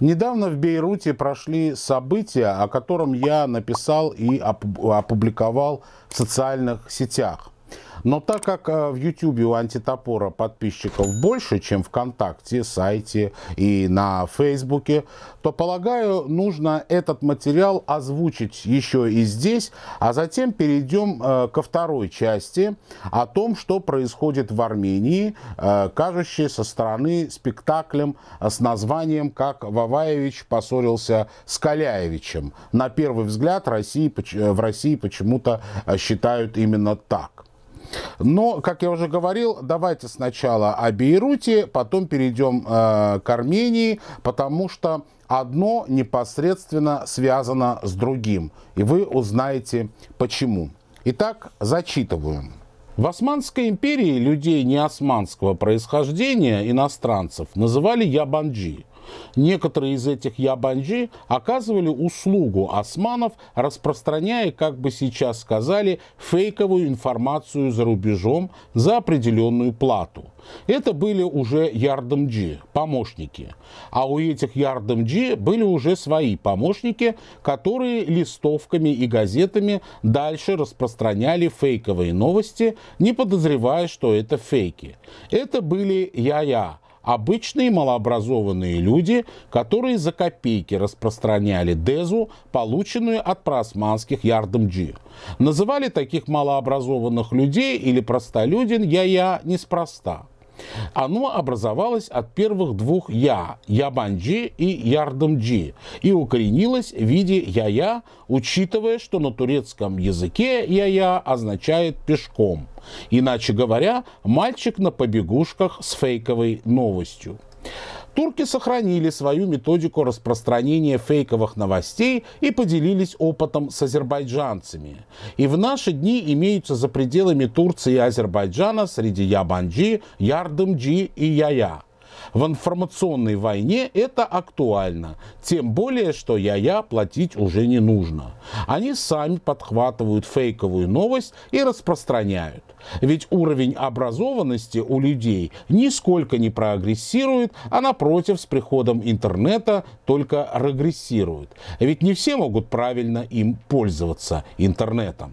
Недавно в Бейруте прошли события, о котором я написал и опубликовал в социальных сетях. Но так как э, в YouTube у антитопора подписчиков больше, чем ВКонтакте, сайте и на Фейсбуке, то, полагаю, нужно этот материал озвучить еще и здесь, а затем перейдем э, ко второй части о том, что происходит в Армении, э, кажущей со стороны спектаклем с названием «Как Ваваевич поссорился с Каляевичем». На первый взгляд России, в России почему-то считают именно так. Но, как я уже говорил, давайте сначала о Бейруте, потом перейдем э, к Армении, потому что одно непосредственно связано с другим. И вы узнаете почему. Итак, зачитываю. В Османской империи людей не османского происхождения, иностранцев, называли ябанджи – Некоторые из этих ябанджи оказывали услугу османов, распространяя, как бы сейчас сказали, фейковую информацию за рубежом за определенную плату. Это были уже ярдамджи, помощники. А у этих ярдамджи были уже свои помощники, которые листовками и газетами дальше распространяли фейковые новости, не подозревая, что это фейки. Это были я-я, Обычные малообразованные люди, которые за копейки распространяли дезу, полученную от просманских ярдамджи. Называли таких малообразованных людей или простолюдин я-я неспроста. Оно образовалось от первых двух «я» – «ябанджи» и «ярдамджи» и укоренилось в виде яя, учитывая, что на турецком языке яя означает «пешком». Иначе говоря, мальчик на побегушках с фейковой новостью. Турки сохранили свою методику распространения фейковых новостей и поделились опытом с азербайджанцами. И в наши дни имеются за пределами Турции и Азербайджана среди Ябанджи, Ярдымджи и Яя. В информационной войне это актуально, тем более, что я-я платить уже не нужно. Они сами подхватывают фейковую новость и распространяют. Ведь уровень образованности у людей нисколько не прогрессирует, а напротив, с приходом интернета только регрессирует. Ведь не все могут правильно им пользоваться интернетом.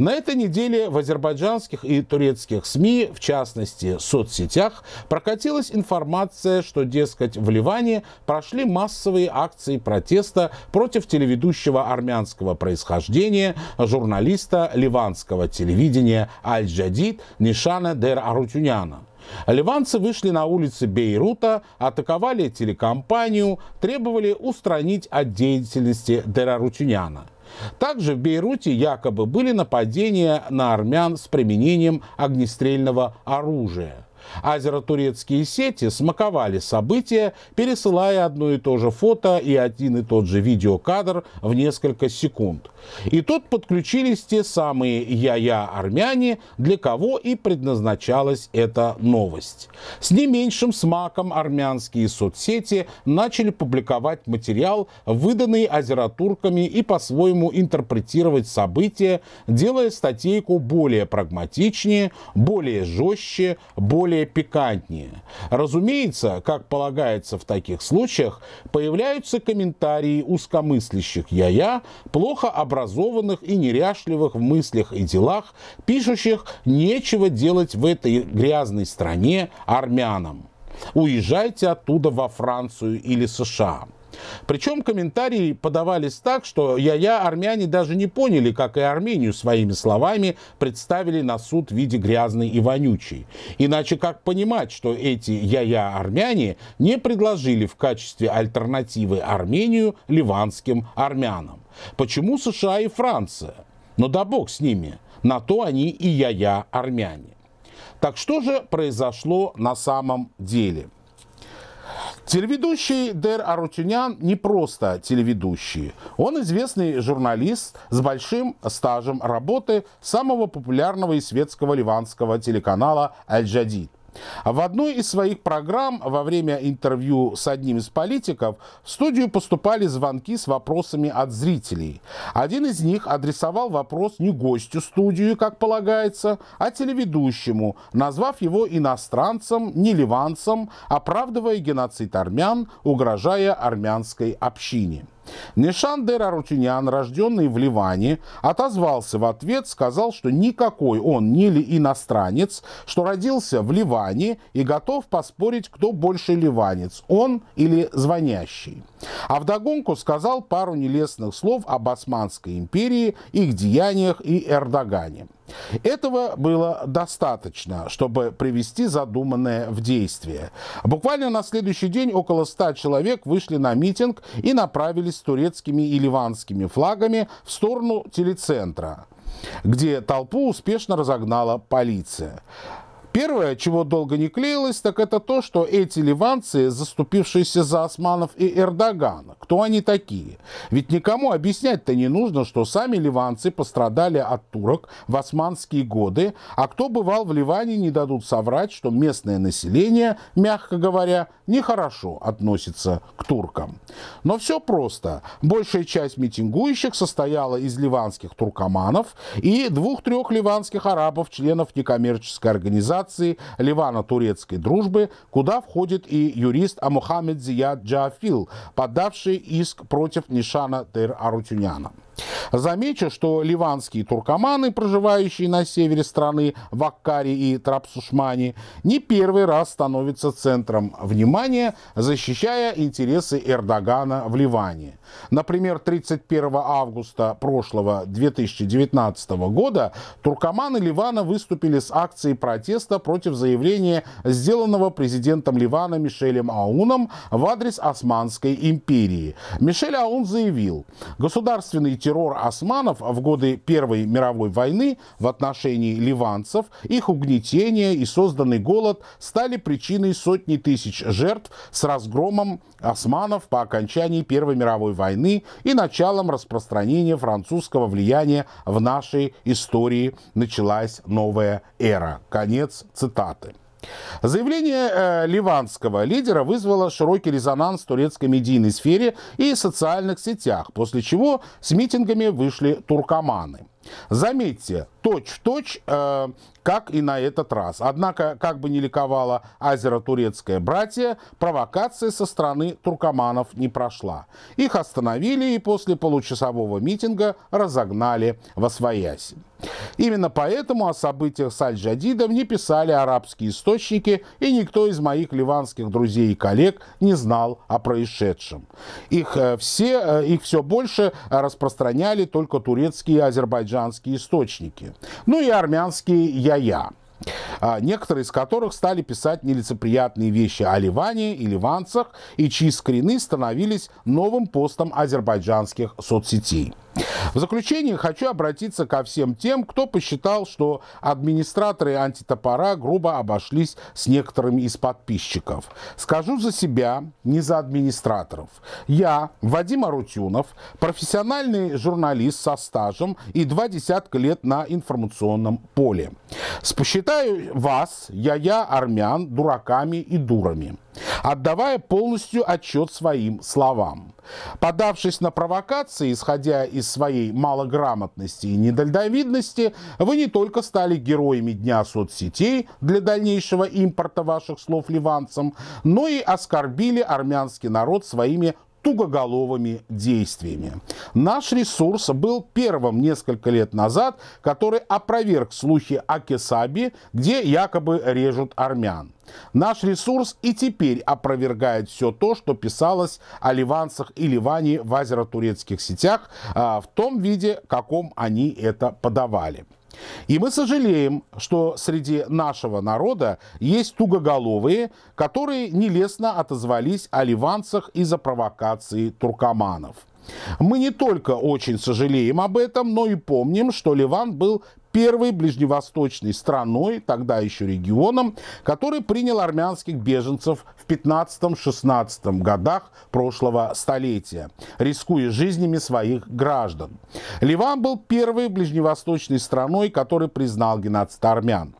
На этой неделе в азербайджанских и турецких СМИ, в частности в соцсетях, прокатилась информация, что, дескать, в Ливане прошли массовые акции протеста против телеведущего армянского происхождения журналиста ливанского телевидения Аль-Джадид Нишана Дер Арутюняна. Ливанцы вышли на улицы Бейрута, атаковали телекомпанию, требовали устранить от деятельности Дерарутюняна. Также в Бейруте якобы были нападения на армян с применением огнестрельного оружия. Азеротурецкие сети смаковали события, пересылая одно и то же фото и один и тот же видеокадр в несколько секунд. И тут подключились те самые я-я армяне, для кого и предназначалась эта новость. С не меньшим смаком армянские соцсети начали публиковать материал, выданный азеротурками и по-своему интерпретировать события, делая статейку более прагматичнее, более жестче, более более пикантнее. Разумеется, как полагается в таких случаях, появляются комментарии узкомыслящих я-я, плохо образованных и неряшливых в мыслях и делах, пишущих «нечего делать в этой грязной стране армянам». Уезжайте оттуда во Францию или США. Причем комментарии подавались так, что я-я армяне даже не поняли, как и Армению своими словами представили на суд в виде грязной и вонючей. Иначе как понимать, что эти я-я армяне не предложили в качестве альтернативы Армению ливанским армянам? Почему США и Франция? Но ну да бог с ними, на то они и я-я армяне. Так что же произошло на самом деле? Телеведущий Дер Арутюнян не просто телеведущий. Он известный журналист с большим стажем работы самого популярного и светского ливанского телеканала «Аль-Джадид». А в одной из своих программ во время интервью с одним из политиков в студию поступали звонки с вопросами от зрителей. Один из них адресовал вопрос не гостю студии, как полагается, а телеведущему, назвав его иностранцем, не ливанцем, оправдывая геноцид армян, угрожая армянской общине. Нишан Дер Арутюнян, рожденный в Ливане, отозвался в ответ, сказал, что никакой он не ли иностранец, что родился в Ливане и готов поспорить, кто больше ливанец, он или звонящий. А вдогонку сказал пару нелестных слов об Османской империи, их деяниях и Эрдогане. Этого было достаточно, чтобы привести задуманное в действие. Буквально на следующий день около ста человек вышли на митинг и направились с турецкими и ливанскими флагами в сторону телецентра, где толпу успешно разогнала полиция. Первое, чего долго не клеилось, так это то, что эти ливанцы, заступившиеся за османов и Эрдогана, кто они такие? Ведь никому объяснять-то не нужно, что сами ливанцы пострадали от турок в османские годы, а кто бывал в Ливане, не дадут соврать, что местное население, мягко говоря, нехорошо относится к туркам. Но все просто. Большая часть митингующих состояла из ливанских туркоманов и двух-трех ливанских арабов, членов некоммерческой организации, Организации Ливано-Турецкой дружбы, куда входит и юрист Амухамед Зияд Джафил, подавший иск против Нишана Тер-Арутюняна. Замечу, что ливанские туркоманы, проживающие на севере страны, в Аккаре и Трапсушмане, не первый раз становятся центром внимания, защищая интересы Эрдогана в Ливане. Например, 31 августа прошлого 2019 года туркоманы Ливана выступили с акцией протеста против заявления, сделанного президентом Ливана Мишелем Ауном в адрес Османской империи. Мишель Аун заявил, государственный террор террор османов в годы Первой мировой войны в отношении ливанцев, их угнетение и созданный голод стали причиной сотни тысяч жертв с разгромом османов по окончании Первой мировой войны и началом распространения французского влияния в нашей истории началась новая эра. Конец цитаты. Заявление э, ливанского лидера вызвало широкий резонанс в турецкой медийной сфере и социальных сетях, после чего с митингами вышли туркоманы. Заметьте, точь-в-точь, э, как и на этот раз. Однако, как бы не ликовало азеро-турецкое братье, провокация со стороны туркоманов не прошла. Их остановили и после получасового митинга разогнали во свояси. Именно поэтому о событиях с Аль-Джадидом не писали арабские источники, и никто из моих ливанских друзей и коллег не знал о происшедшем. Их э, все, э, их все больше распространяли только турецкие и азербайджанские источники. Ну и армянские я-я а, некоторые из которых стали писать нелицеприятные вещи о Ливане и ливанцах, и чьи скрины становились новым постом азербайджанских соцсетей. В заключение хочу обратиться ко всем тем, кто посчитал, что администраторы антитопора грубо обошлись с некоторыми из подписчиков. Скажу за себя, не за администраторов. Я, Вадим Арутюнов, профессиональный журналист со стажем и два десятка лет на информационном поле. Посчитаю вас, я-я, армян, дураками и дурами отдавая полностью отчет своим словам. Подавшись на провокации, исходя из своей малограмотности и недальновидности, вы не только стали героями дня соцсетей для дальнейшего импорта ваших слов ливанцам, но и оскорбили армянский народ своими тугоголовыми действиями. Наш ресурс был первым несколько лет назад, который опроверг слухи о Кесаби, где якобы режут армян. Наш ресурс и теперь опровергает все то, что писалось о ливанцах и Ливане в азеро-турецких сетях а, в том виде, каком они это подавали. И мы сожалеем, что среди нашего народа есть тугоголовые, которые нелестно отозвались о ливанцах из-за провокации туркоманов. Мы не только очень сожалеем об этом, но и помним, что Ливан был первой ближневосточной страной, тогда еще регионом, который принял армянских беженцев в 15-16 годах прошлого столетия, рискуя жизнями своих граждан. Ливан был первой ближневосточной страной, который признал геноцид армян.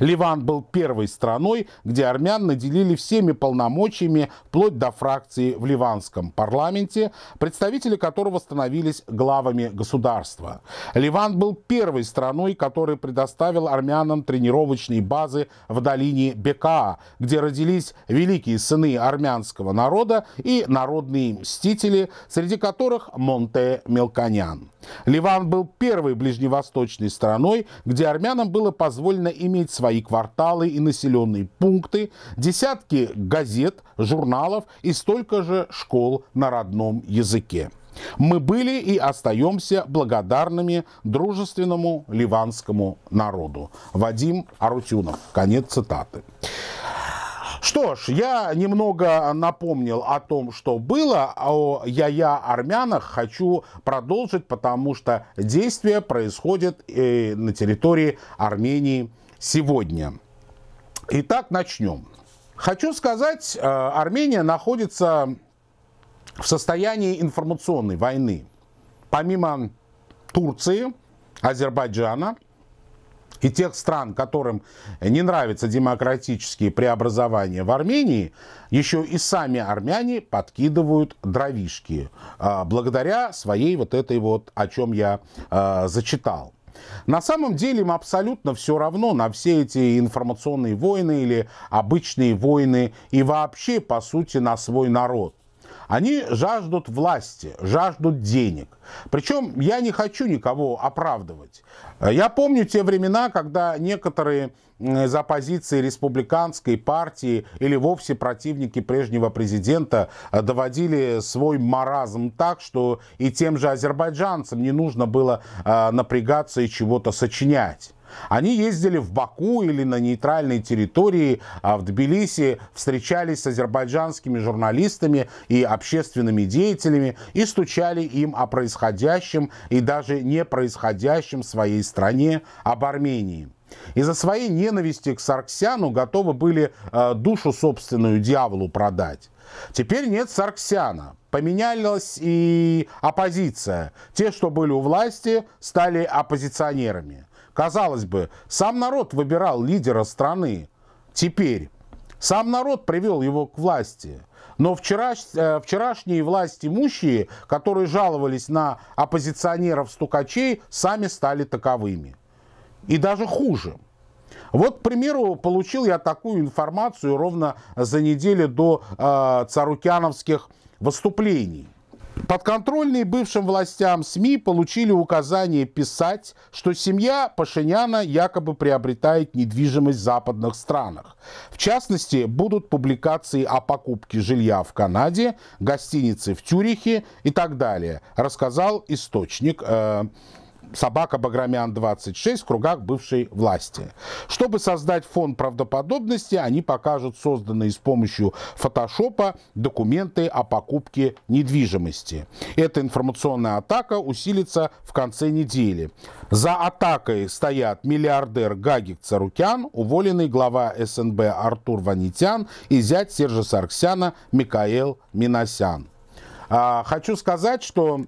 Ливан был первой страной, где армян наделили всеми полномочиями вплоть до фракции в ливанском парламенте, представители которого становились главами государства. Ливан был первой страной, которая предоставил армянам тренировочные базы в долине Бека, где родились великие сыны армянского народа и народные мстители, среди которых Монте Мелконян. Ливан был первой ближневосточной страной, где армянам было позволено иметь иметь свои кварталы и населенные пункты, десятки газет, журналов и столько же школ на родном языке. Мы были и остаемся благодарными дружественному ливанскому народу. Вадим Арутюнов. Конец цитаты. Что ж, я немного напомнил о том, что было, о я-я армянах хочу продолжить, потому что действие происходит э, на территории Армении сегодня. Итак, начнем. Хочу сказать, э, Армения находится в состоянии информационной войны. Помимо Турции, Азербайджана и тех стран, которым не нравятся демократические преобразования в Армении, еще и сами армяне подкидывают дровишки а, благодаря своей вот этой вот, о чем я э, зачитал. На самом деле им абсолютно все равно на все эти информационные войны или обычные войны и вообще, по сути, на свой народ. Они жаждут власти, жаждут денег. Причем я не хочу никого оправдывать. Я помню те времена, когда некоторые из оппозиции республиканской партии или вовсе противники прежнего президента э, доводили свой маразм так, что и тем же азербайджанцам не нужно было э, напрягаться и чего-то сочинять. Они ездили в Баку или на нейтральной территории, а в Тбилиси встречались с азербайджанскими журналистами и общественными деятелями и стучали им о происходящем и даже не происходящем в своей стране, об Армении. Из-за своей ненависти к Сарксяну готовы были э, душу собственную дьяволу продать. Теперь нет Сарксяна. Поменялась и оппозиция. Те, что были у власти, стали оппозиционерами. Казалось бы, сам народ выбирал лидера страны. Теперь сам народ привел его к власти. Но вчера, э, вчерашние власти имущие, которые жаловались на оппозиционеров-стукачей, сами стали таковыми. И даже хуже. Вот, к примеру, получил я такую информацию ровно за неделю до э, царукяновских выступлений. Подконтрольные бывшим властям СМИ получили указание писать, что семья Пашиняна якобы приобретает недвижимость в западных странах. В частности, будут публикации о покупке жилья в Канаде, гостиницы в Тюрихе и так далее, рассказал источник э, собака Баграмян 26 в кругах бывшей власти. Чтобы создать фон правдоподобности, они покажут созданные с помощью фотошопа документы о покупке недвижимости. Эта информационная атака усилится в конце недели. За атакой стоят миллиардер Гагик Царукян, уволенный глава СНБ Артур Ванитян и зять Сержа Сарксяна Микаэл Миносян. А, хочу сказать, что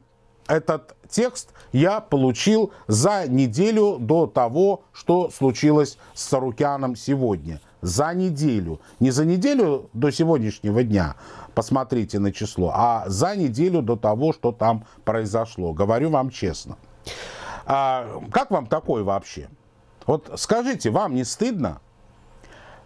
этот текст я получил за неделю до того, что случилось с Сарукяном сегодня. За неделю. Не за неделю до сегодняшнего дня, посмотрите на число, а за неделю до того, что там произошло. Говорю вам честно. А, как вам такое вообще? Вот скажите, вам не стыдно?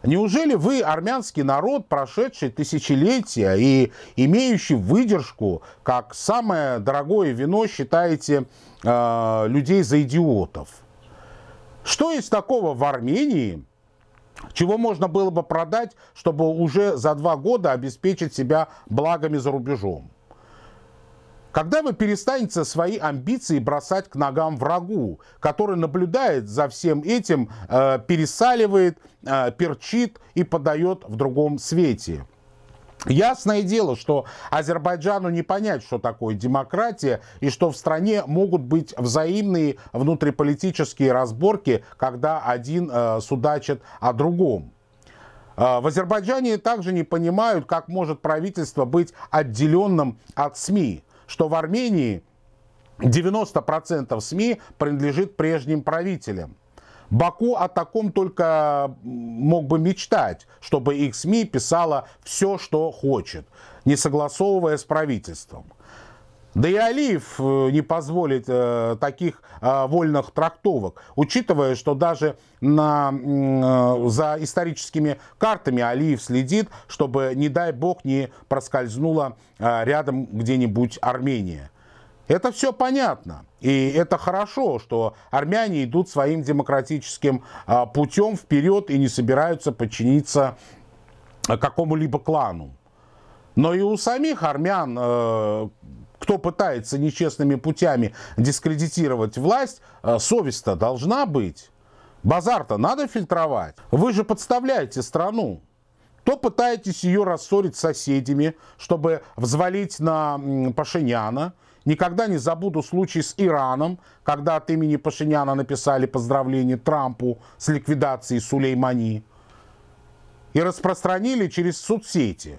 Неужели вы, армянский народ, прошедший тысячелетия и имеющий выдержку, как самое дорогое вино, считаете э, людей за идиотов? Что есть такого в Армении, чего можно было бы продать, чтобы уже за два года обеспечить себя благами за рубежом? Когда вы перестанете свои амбиции бросать к ногам врагу, который наблюдает за всем этим, э, пересаливает, э, перчит и подает в другом свете? Ясное дело, что Азербайджану не понять, что такое демократия, и что в стране могут быть взаимные внутриполитические разборки, когда один э, судачит о другом. Э, в Азербайджане также не понимают, как может правительство быть отделенным от СМИ что в Армении 90% СМИ принадлежит прежним правителям. Баку о таком только мог бы мечтать, чтобы их СМИ писала все, что хочет, не согласовывая с правительством. Да и Алиев э, не позволит э, таких э, вольных трактовок, учитывая, что даже на, за историческими картами Алиев следит, чтобы, не дай бог, не проскользнула рядом где-нибудь Армения. Это все понятно. И это хорошо, что армяне идут своим демократическим путем вперед и не собираются подчиниться какому-либо клану. Но и у самих армян кто пытается нечестными путями дискредитировать власть, э, совесть-то должна быть. Базар-то надо фильтровать. Вы же подставляете страну. То пытаетесь ее рассорить с соседями, чтобы взвалить на Пашиняна. Никогда не забуду случай с Ираном, когда от имени Пашиняна написали поздравление Трампу с ликвидацией Сулеймани. И распространили через соцсети.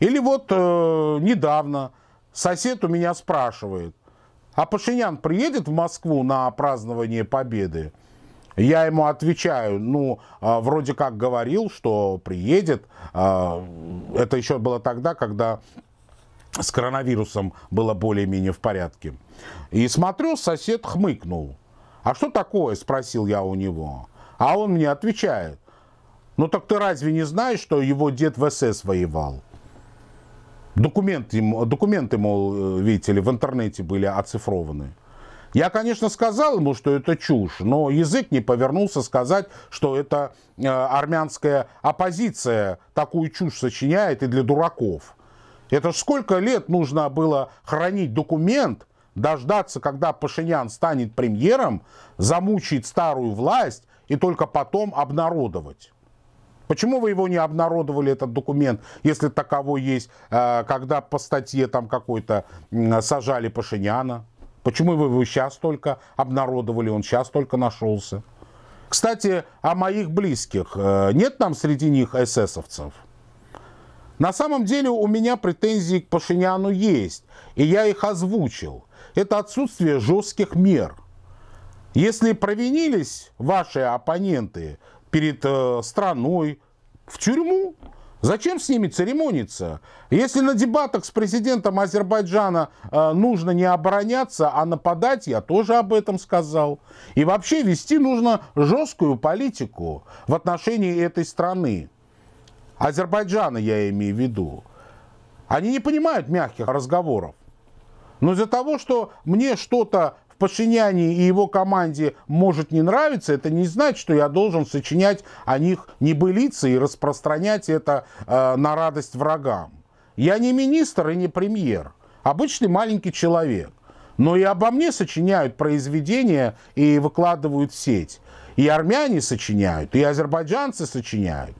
Или вот э, недавно Сосед у меня спрашивает, а Пашинян приедет в Москву на празднование Победы? Я ему отвечаю, ну, а, вроде как говорил, что приедет. А, это еще было тогда, когда с коронавирусом было более-менее в порядке. И смотрю, сосед хмыкнул. «А что такое?» – спросил я у него. А он мне отвечает. «Ну так ты разве не знаешь, что его дед в СС воевал?» Документы, документы, мол, э, видите ли, в интернете были оцифрованы. Я, конечно, сказал ему, что это чушь, но язык не повернулся сказать, что это э, армянская оппозиция такую чушь сочиняет и для дураков. Это ж сколько лет нужно было хранить документ, дождаться, когда Пашинян станет премьером, замучить старую власть и только потом обнародовать. Почему вы его не обнародовали, этот документ, если таковой есть, э, когда по статье там какой-то сажали Пашиняна? Почему вы его сейчас только обнародовали, он сейчас только нашелся? Кстати, о моих близких. Э, нет там среди них эсэсовцев? На самом деле у меня претензии к Пашиняну есть, и я их озвучил. Это отсутствие жестких мер. Если провинились ваши оппоненты, перед э, страной, в тюрьму. Зачем с ними церемониться? Если на дебатах с президентом Азербайджана э, нужно не обороняться, а нападать, я тоже об этом сказал. И вообще вести нужно жесткую политику в отношении этой страны. Азербайджана я имею в виду. Они не понимают мягких разговоров. Но из-за того, что мне что-то Пашиняне и его команде может не нравиться, это не значит, что я должен сочинять о них небылицы и распространять это э, на радость врагам. Я не министр и не премьер, обычный маленький человек. Но и обо мне сочиняют произведения и выкладывают в сеть. И армяне сочиняют, и азербайджанцы сочиняют.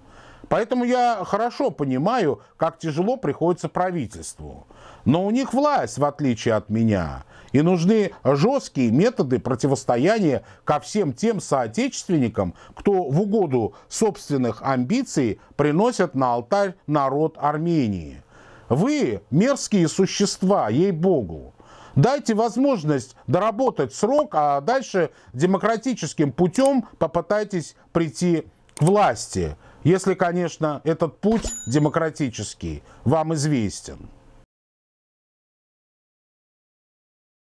Поэтому я хорошо понимаю, как тяжело приходится правительству. Но у них власть, в отличие от меня. И нужны жесткие методы противостояния ко всем тем соотечественникам, кто в угоду собственных амбиций приносят на алтарь народ Армении. Вы мерзкие существа, ей-богу. Дайте возможность доработать срок, а дальше демократическим путем попытайтесь прийти к власти. Если, конечно, этот путь демократический вам известен.